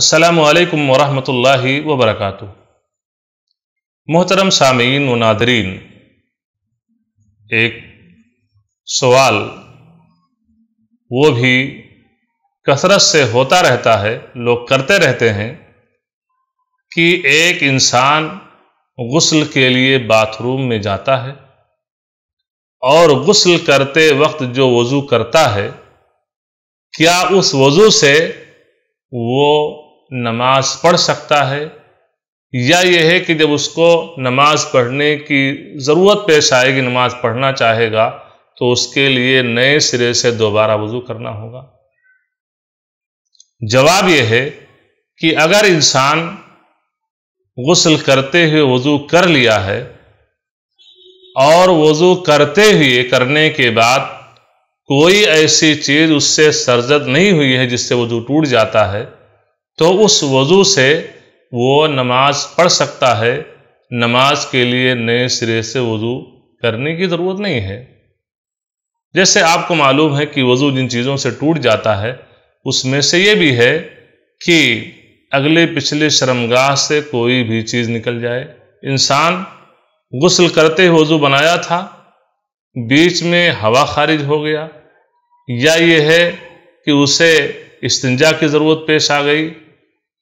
असलकम वरहमल वबरक मोहतरम सामीन व नादरीन एक सवाल वो भी कसरत से होता रहता है लोग करते रहते हैं कि एक इंसान गसल के लिए बाथरूम में जाता है और गसल करते वक्त जो वज़ू करता है क्या उस वज़ू से वो नमाज पढ़ सकता है या यह है कि जब उसको नमाज पढ़ने की ज़रूरत पेश आएगी नमाज पढ़ना चाहेगा तो उसके लिए नए सिरे से दोबारा वज़ू करना होगा जवाब यह है कि अगर इंसान गसल करते हुए वज़ू कर लिया है और वज़ू करते हुए करने के बाद कोई ऐसी चीज़ उससे सरजद नहीं हुई है जिससे वज़ू टूट जाता है तो उस वज़ू से वो नमाज पढ़ सकता है नमाज के लिए नए सिरे से वज़ू करने की ज़रूरत नहीं है जैसे आपको मालूम है कि वज़ू जिन चीज़ों से टूट जाता है उसमें से ये भी है कि अगले पिछले शर्मगाह से कोई भी चीज़ निकल जाए इंसान गुसल करते वज़ू बनाया था बीच में हवा खारिज हो गया या ये है कि उसे इस्तंजा की ज़रूरत पेश आ गई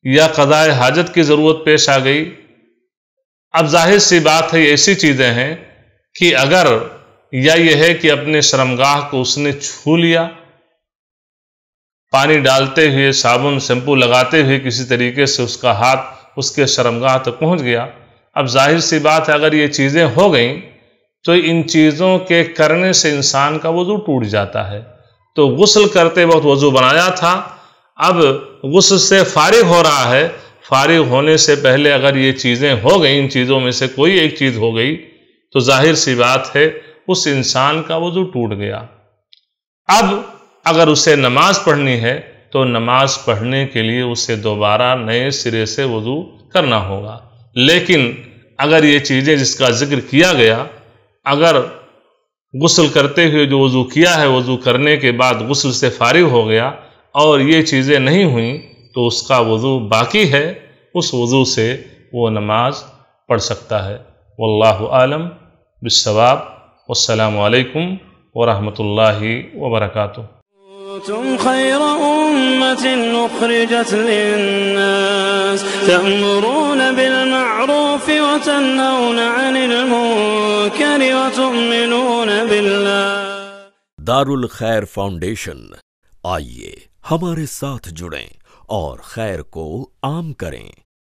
या कदाए हाजत की ज़रूरत पेश आ गई अब जाहिर सी बात है ऐसी चीज़ें हैं कि अगर या यह है कि अपने शर्मगाह को उसने छू लिया पानी डालते हुए साबुन शैम्पू लगाते हुए किसी तरीके से उसका हाथ उसके शर्मगाह तक पहुंच गया अब जाहिर सी बात है अगर ये चीज़ें हो गई तो इन चीज़ों के करने से इंसान का वज़ू टूट जाता है तो गुसल करते वक्त वज़ू बनाया था अब गुस्स से फारिग हो रहा है फारिग होने से पहले अगर ये चीज़ें हो गई इन चीज़ों में से कोई एक चीज़ हो गई तो जाहिर सी बात है उस इंसान का वजू टूट गया अब अगर उसे नमाज पढ़नी है तो नमाज पढ़ने के लिए उसे दोबारा नए सिरे से वजू करना होगा लेकिन अगर ये चीज़ें जिसका जिक्र किया गया अगर गुसल करते हुए जो वज़ू किया है वज़ू करने के बाद गसल से फारिग हो गया और ये चीज़ें नहीं हुई तो उसका वज़ू बाकी है उस वज़ू से वो नमाज़ पढ़ सकता है वल्लाह आलम बिसवाब वालकम वरहमल वबरक كنتم خير أمة أخرجت للناس تأمرون بالمعروف وتنهون عن المنكر وتؤمنون بالله दारुल खैर फाउंडेशन आइए हमारे साथ जुड़ें और खैर को आम करें